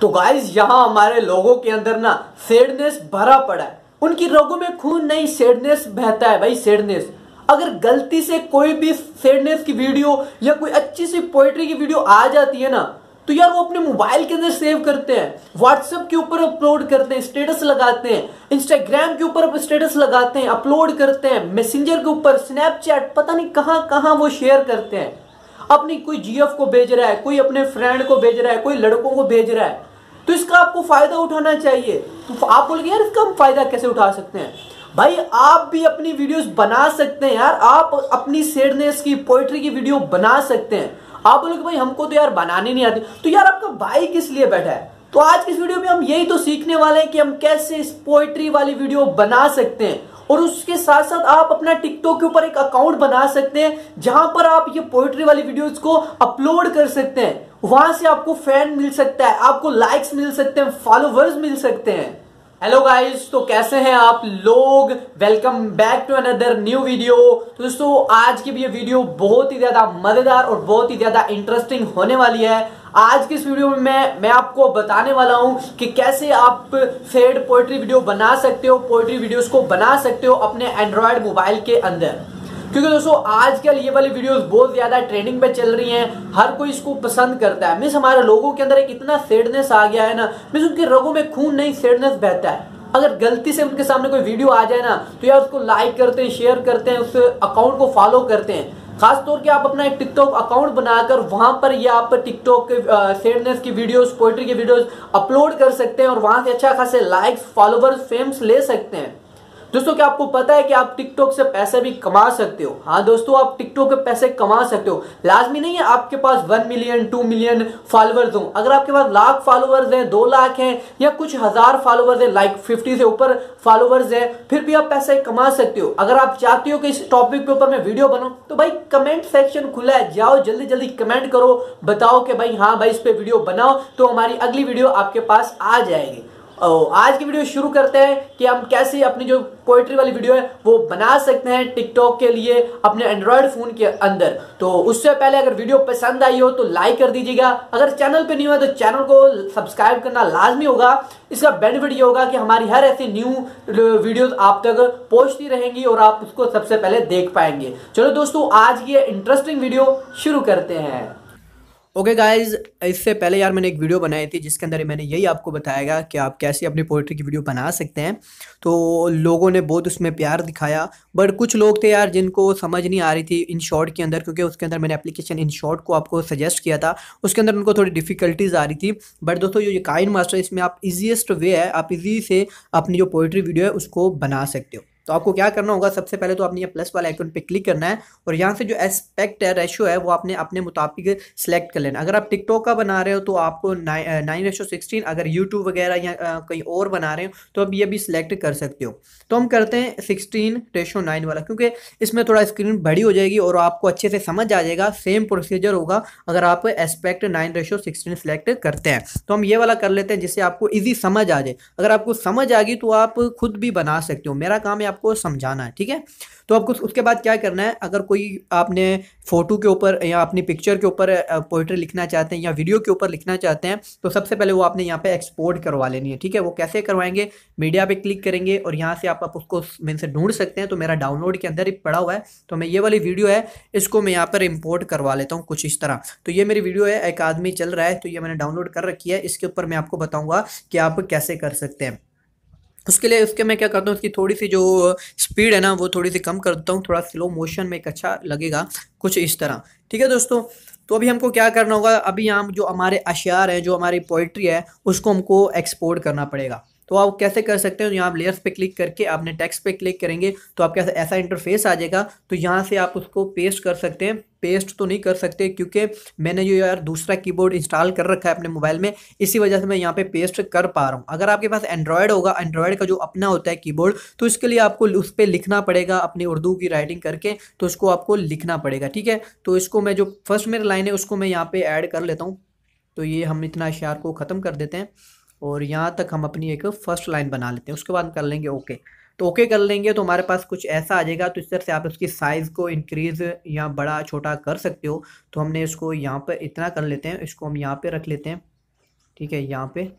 तो गाइज यहाँ हमारे लोगों के अंदर ना सेडनेस भरा पड़ा है उनकी रोगों में खून नहीं सेडनेस बहता है भाई सेडनेस अगर गलती से कोई भी सेडनेस की वीडियो या कोई अच्छी सी पोइट्री की वीडियो आ जाती है ना तो यार वो अपने मोबाइल के अंदर सेव करते हैं व्हाट्सएप के ऊपर अपलोड करते हैं स्टेटस लगाते हैं इंस्टाग्राम के ऊपर स्टेटस लगाते हैं अपलोड करते हैं मैसेंजर के ऊपर स्नैपचैट पता नहीं कहाँ कहाँ वो शेयर करते हैं अपनी कोई जीएफ को भेज रहा है कोई अपने फ्रेंड को भेज रहा है कोई लड़कों को भेज रहा है तो इसका आपको फायदा उठाना चाहिए तो आप बोल यार इसका हम फायदा कैसे उठा सकते हैं भाई आप भी अपनी वीडियोस बना सकते हैं यार आप अपनी सेडनेस की पोइट्री की वीडियो बना सकते हैं आप बोलोगे भाई हमको तो यार बनाने नहीं आती तो यार आपका भाई किस लिए बैठा है तो आज की इस वीडियो में हम यही तो सीखने वाले हैं कि हम कैसे इस पोइट्री वाली वीडियो बना सकते हैं और उसके साथ साथ आप अपना टिकटॉक के ऊपर एक अकाउंट बना सकते हैं जहां पर आप ये पोइट्री वाली वीडियोस को अपलोड कर सकते हैं वहां से आपको फैन मिल सकता है आपको लाइक्स मिल सकते हैं फॉलोवर्स मिल सकते हैं हेलो गाइस तो कैसे हैं आप लोग welcome back to another new video तो दोस्तों आज की भी ये वीडियो बहुत ही ज़्यादा मज़ेदार और बहुत ही ज़्यादा इंटरेस्टिंग होने वाली है आज की इस वीडियो में मैं मैं आपको बताने वाला हूं कि कैसे आप फेड पोइट्री वीडियो बना सकते हो पोइट्री वीडियोस को बना सकते हो अपने एंड्रॉयड मोबाइल के अंदर क्योंकि दोस्तों आजकल ये वाली वीडियोस बहुत ज़्यादा ट्रेंडिंग पे चल रही हैं हर कोई इसको पसंद करता है मिस हमारे लोगों के अंदर एक इतना सेडनेस आ गया है ना मिस उनके रगों में खून नहीं सेडनेस बहता है अगर गलती से उनके सामने कोई वीडियो आ जाए ना तो यार उसको लाइक करते हैं शेयर करते हैं उस अकाउंट को फॉलो करते हैं खासतौर के आप अपना एक टिकटॉक अकाउंट बनाकर वहां पर ये आप टिकटॉक के सेडनेस की वीडियोस पोइट्री की वीडियोस अपलोड कर सकते हैं और वहां से अच्छा खासे लाइक्स फॉलोवर्स फेम्स ले सकते हैं दोस्तों क्या आपको पता है कि आप टिकटॉक से पैसे भी कमा सकते हो हाँ दोस्तों आप टिकटॉक के पैसे कमा सकते हो लाजमी नहीं है आपके पास one million two million followers हो अगर आपके पास लाख फॉलोअर्स हैं दो लाख हैं या कुछ हजार फॉलोअर्स हैं लाइक फिफ्टी से ऊपर फॉलोअर्स हैं फिर भी आप पैसे कमा सकते हो अगर आप चाहते हो कि इस टॉपिक के ऊपर मैं वीडियो बनाऊ तो भाई कमेंट सेक्शन खुला है जाओ जल्दी जल्दी कमेंट करो बताओ कि भाई हाँ भाई इस पर वीडियो बनाओ तो हमारी अगली वीडियो आपके पास आ जाएगी आज की वीडियो शुरू करते हैं कि हम कैसे अपनी जो पोइट्री वाली वीडियो है वो बना सकते हैं टिकटॉक के लिए अपने एंड्रॉयड फ़ोन के अंदर तो उससे पहले अगर वीडियो पसंद आई हो तो लाइक कर दीजिएगा अगर चैनल पर न्यू है तो चैनल को सब्सक्राइब करना लाजमी होगा इसका बेनिफिट ये होगा कि हमारी हर ऐसी न्यू वीडियो आप तक पहुंचती रहेंगी और आप उसको सबसे पहले देख पाएंगे चलो दोस्तों आज की इंटरेस्टिंग वीडियो शुरू करते हैं ओके गाइज इससे पहले यार मैंने एक वीडियो बनाई थी जिसके अंदर मैंने यही आपको बताया कि आप कैसे अपनी पोइट्री की वीडियो बना सकते हैं तो लोगों ने बहुत उसमें प्यार दिखाया बट कुछ लोग थे यार जिनको समझ नहीं आ रही थी इन शॉर्ट के अंदर क्योंकि उसके अंदर मैंने एप्लीकेशन इन शॉर्ट को आपको सजेस्ट किया था उसके अंदर उनको थोड़ी डिफिकल्टीज आ रही थी बट दोस्तों ये काइन मास्टर इसमें आप ईजिएस्ट वे है आप ईजी से अपनी जो पोइट्री वीडियो है उसको बना सकते हो तो आपको क्या करना होगा सबसे पहले तो आपने ये प्लस वाला आइकन पे क्लिक करना है और यहाँ से जो एस्पेक्ट है रेशो है वो आपने अपने मुताबिक सेलेक्ट कर लेना अगर आप टिकटॉक का बना रहे हो तो आपको नाइन नाइन रेशो सिक्सटीन अगर यूट्यूब वगैरह या कहीं और बना रहे हो तो आप ये भी सिलेक्ट कर सकते हो तो हम करते हैं सिक्सटीन रेशो नाइन वाला क्योंकि इसमें थोड़ा स्क्रीन बड़ी हो जाएगी और आपको अच्छे से समझ आ जाएगा सेम प्रोसीजर होगा अगर आप aspect nine ratio sixteen select करते हैं तो हम ये वाला कर लेते हैं जिससे आपको ईजी समझ आ जाए अगर आपको समझ आ गई तो आप खुद भी बना सकते हो मेरा काम है आपको समझाना है ठीक है तो आपको उसके बाद क्या करना है अगर कोई आपने फ़ोटो के ऊपर या अपनी पिक्चर के ऊपर पोइट्री लिखना चाहते हैं या वीडियो के ऊपर लिखना चाहते हैं तो सबसे पहले वो आपने यहाँ पे एक्सपोर्ट करवा लेनी है ठीक है वो कैसे करवाएंगे मीडिया पे क्लिक करेंगे और यहाँ से आप, आप उसको मेन से ढूंढ सकते हैं तो मेरा डाउनलोड के अंदर ही पड़ा हुआ है तो मैं ये वाली वीडियो है इसको मैं यहाँ पर इम्पोर्ट करवा लेता हूँ कुछ इस तरह तो ये मेरी वीडियो है एक आदमी चल रहा है तो ये मैंने डाउनलोड कर रखी है इसके ऊपर मैं आपको बताऊँगा कि आप कैसे कर सकते हैं उसके लिए उसके मैं क्या करता हूँ उसकी थोड़ी सी जो स्पीड है ना वो थोड़ी सी कम कर देता हूँ थोड़ा स्लो मोशन में एक अच्छा लगेगा कुछ इस तरह ठीक है दोस्तों तो अभी हमको क्या करना होगा अभी हम जो हमारे अशार हैं जो हमारी पोइट्री है उसको हमको एक्सपोर्ट करना पड़ेगा तो आप कैसे कर सकते हो यहाँ लेयर्स पे क्लिक करके आपने टेक्स्ट पे क्लिक करेंगे तो आपके ऐसा इंटरफेस आ जाएगा तो यहाँ से आप उसको पेस्ट कर सकते हैं पेस्ट तो नहीं कर सकते क्योंकि मैंने जो यार दूसरा कीबोर्ड इंस्टॉल कर रखा है अपने मोबाइल में इसी वजह से मैं यहाँ पे पेस्ट कर पा रहा हूँ अगर आपके पास एंड्रॉयड होगा एंड्रॉयड का जो अपना होता है कीबोर्ड तो इसके लिए आपको उस पर लिखना पड़ेगा अपनी उर्दू की राइटिंग करके तो उसको आपको लिखना पड़ेगा ठीक है तो इसको मैं जो फर्स्ट मेरी लाइन है उसको मैं यहाँ पर ऐड कर लेता हूँ तो ये हम इतना इशार को ख़त्म कर देते हैं और यहाँ तक हम अपनी एक फर्स्ट लाइन बना लेते हैं उसके बाद कर लेंगे ओके तो ओके कर लेंगे तो हमारे पास कुछ ऐसा आ जाएगा तो इस तरह से आप उसकी साइज़ को इंक्रीज़ या बड़ा छोटा कर सकते हो तो हमने इसको यहाँ पर इतना कर लेते हैं इसको हम यहाँ पर रख लेते हैं ठीक है यहाँ पर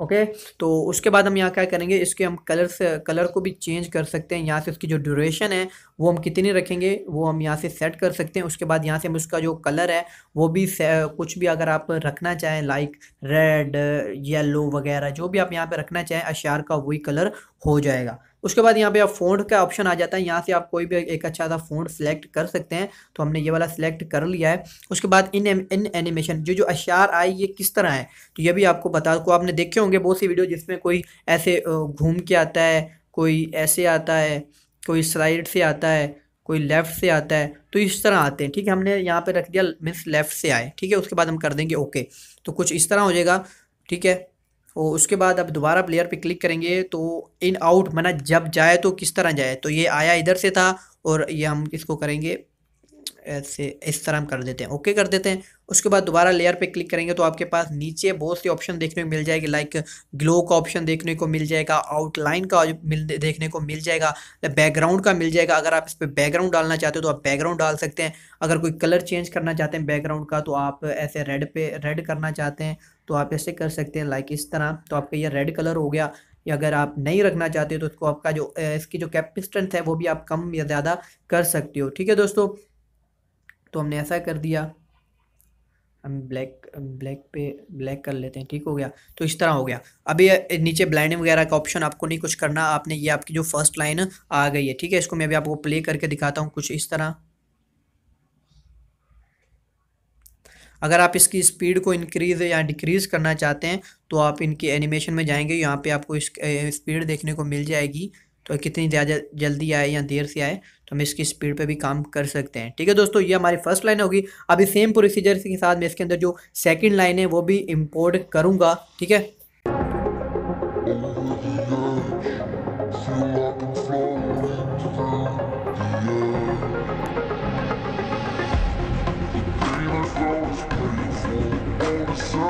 ओके तो उसके बाद हम यहाँ क्या करेंगे इसके हम कलर से कलर को भी चेंज कर सकते हैं यहाँ से उसकी जो ड्यूरेशन है वो हम कितनी रखेंगे वो हम यहाँ से सेट कर सकते हैं उसके बाद यहाँ से हम उसका जो कलर है वो भी कुछ भी अगर आप रखना चाहें लाइक रेड येलो वगैरह जो भी आप यहाँ पर रखना चाहें अशार का वही कलर हो जाएगा उसके बाद यहाँ पे आप फ़ॉन्ट का ऑप्शन आ जाता है यहाँ से आप कोई भी एक अच्छा सा फोन सेलेक्ट कर सकते हैं तो हमने ये वाला सिलेक्ट कर लिया है उसके बाद इन इन एनिमेशन जो जो अशार आए ये किस तरह है तो ये भी आपको बता को आपने देखे होंगे बहुत सी वीडियो जिसमें कोई ऐसे घूम के आता है कोई ऐसे आता है कोई स्लाइड से आता है कोई लेफ़्ट से आता है तो इस तरह आते हैं ठीक है हमने यहाँ पर रख दिया मीन्स लेफ़्ट से आए ठीक है उसके बाद हम कर देंगे ओके तो कुछ इस तरह हो जाएगा ठीक है और उसके बाद अब दोबारा प्लेयर पे क्लिक करेंगे तो इन आउट मना जब जाए तो किस तरह जाए तो ये आया इधर से था और ये हम इसको करेंगे ऐसे इस तरह हम कर देते हैं ओके कर देते हैं उसके बाद दोबारा लेयर पे क्लिक करेंगे तो आपके पास नीचे बहुत से ऑप्शन देखने को मिल जाएगी लाइक ग्लो का ऑप्शन देखने को मिल जाएगा आउटलाइन का मिल देखने को मिल जाएगा बैकग्राउंड का मिल जाएगा अगर आप इस पर बैकग्राउंड डालना चाहते हो तो आप बैकग्राउंड डाल सकते हैं अगर कोई कलर चेंज करना चाहते हैं बैकग्राउंड का तो आप ऐसे रेड पे रेड करना चाहते हैं तो आप ऐसे कर सकते हैं लाइक इस तरह तो आपका ये रेड कलर हो गया या अगर आप नहीं रखना चाहते तो इसको आपका जो इसकी जो स्ट्रेंथ है वो भी आप कम या ज़्यादा कर सकते हो ठीक है दोस्तों तो हमने ऐसा कर दिया हम ब्लैक ब्लैक पे ब्लैक कर लेते हैं ठीक हो गया तो इस तरह हो गया अभी नीचे ब्लाइंडिंग वगैरह का ऑप्शन आपको नहीं कुछ करना आपने ये आपकी जो फर्स्ट लाइन आ गई है ठीक है इसको मैं अभी आपको प्ले करके दिखाता हूँ कुछ इस तरह अगर आप इसकी स्पीड को इंक्रीज़ या डिक्रीज़ करना चाहते हैं तो आप इनकी एनिमेशन में जाएंगे यहाँ पे आपको इस स्पीड देखने को मिल जाएगी तो कितनी ज़्यादा जल्दी आए या देर से आए तो हम इसकी स्पीड पे भी काम कर सकते हैं ठीक है दोस्तों ये हमारी फर्स्ट लाइन होगी अभी सेम प्रोसीजर के साथ मैं इसके अंदर जो सेकेंड लाइन है वो भी इम्पोर्ट करूँगा ठीक है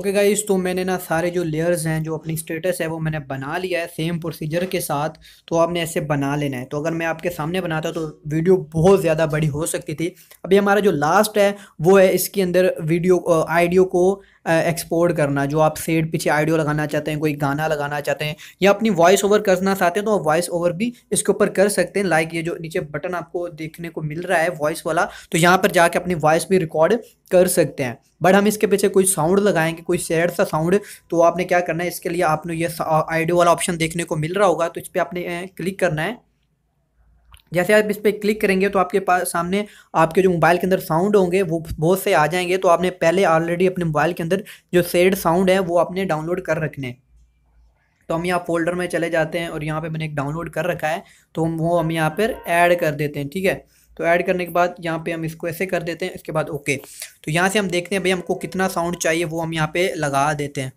ओके गाइज तो मैंने ना सारे जो लेयर्स हैं जो अपनी स्टेटस है वो मैंने बना लिया है सेम प्रोसीजर के साथ तो आपने ऐसे बना लेना है तो अगर मैं आपके सामने बनाता तो वीडियो बहुत ज़्यादा बड़ी हो सकती थी अभी हमारा जो लास्ट है वो है इसके अंदर वीडियो आइडियो को एक्सपोर्ट करना जो आप सेड पीछे आइडियो लगाना चाहते हैं कोई गाना लगाना चाहते हैं या अपनी वॉइस ओवर करना चाहते हैं तो आप वॉइस ओवर भी इसके ऊपर कर सकते हैं लाइक ये जो नीचे बटन आपको देखने को मिल रहा है वॉइस वाला तो यहाँ पर जाके अपनी वॉइस भी रिकॉर्ड कर सकते हैं बट हम इसके पीछे कोई साउंड लगाएंगे कोई सैड सा साउंड तो आपने क्या करना है इसके लिए आपने ये आइडियो वाला ऑप्शन देखने को मिल रहा होगा तो इस पर आपने क्लिक करना है जैसे आप इस पर क्लिक करेंगे तो आपके पास सामने आपके जो मोबाइल के अंदर साउंड होंगे वो बहुत से आ जाएंगे तो आपने पहले ऑलरेडी अपने मोबाइल के अंदर जो सेड साउंड है वो आपने डाउनलोड कर रखने तो हम यहाँ फोल्डर में चले जाते हैं और यहाँ पे मैंने एक डाउनलोड कर रखा है तो हम वो हम यहाँ पर ऐड कर देते हैं ठीक है तो ऐड करने के बाद यहाँ पे हम इसको ऐसे कर देते हैं इसके बाद ओके तो यहाँ से हम देखते हैं भाई हमको कितना साउंड चाहिए वो हम यहाँ पे लगा देते हैं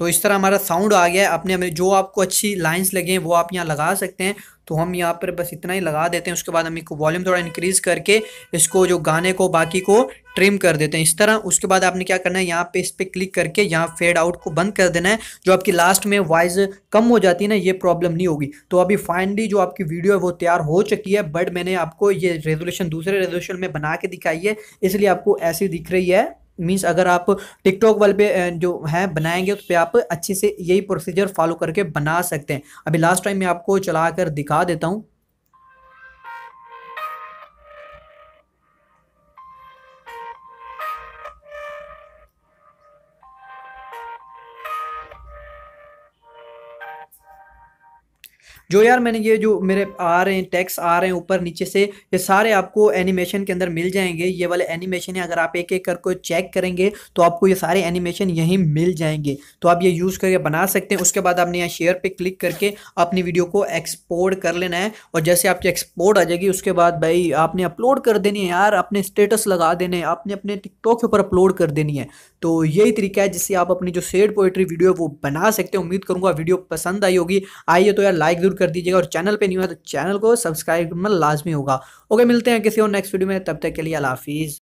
तो इस तरह हमारा साउंड आ गया है अपने हमें जो आपको अच्छी लाइंस हैं वो आप यहाँ लगा सकते हैं तो हम यहाँ पर बस इतना ही लगा देते हैं उसके बाद हम इसको वॉल्यूम थोड़ा इंक्रीज़ करके इसको जो गाने को बाकी को ट्रिम कर देते हैं इस तरह उसके बाद आपने क्या करना है यहाँ पे इस पर क्लिक करके यहाँ फेड आउट को बंद कर देना है जो आपकी लास्ट में वॉइस कम हो जाती है ना ये प्रॉब्लम नहीं होगी तो अभी फाइनली जो आपकी वीडियो है वो तैयार हो चुकी है बट मैंने आपको ये रेजोल्यूशन दूसरे रेजोल्यूशन में बना के दिखाई है इसलिए आपको ऐसी दिख रही है मीन्स अगर आप टिकटॉक वाले पे जो है बनाएंगे उस तो पर आप अच्छे से यही प्रोसीजर फॉलो करके बना सकते हैं अभी लास्ट टाइम मैं आपको चला कर दिखा देता हूँ जो यार मैंने ये जो मेरे आ रहे हैं टैक्स आ रहे हैं ऊपर नीचे से ये सारे आपको एनिमेशन के अंदर मिल जाएंगे ये वाले एनिमेशन है अगर आप एक एक करके चेक करेंगे तो आपको ये सारे एनिमेशन यहीं मिल जाएंगे तो आप ये यूज़ करके बना सकते हैं उसके बाद आपने यहाँ शेयर पर क्लिक करके अपनी वीडियो को एक्सपोर्ट कर लेना है और जैसे आपकी एक्सपोर्ट आ जाएगी उसके बाद भाई आपने अपलोड कर देनी है यार अपने स्टेटस लगा देने हैं आपने अपने टिकटॉक के ऊपर अपलोड कर देनी है तो यही तरीका है जिससे आप अपनी जो सेड पोइट्री वीडियो वो बना सकते हैं उम्मीद करूँगा वीडियो पसंद आई होगी आइए तो यार लाइक जरूर कर दीजिएगा और चैनल पे नहीं हुआ तो चैनल को सब्सक्राइब करना लाजमी होगा ओके मिलते हैं किसी और नेक्स्ट वीडियो में तब तक के लिए हाफिज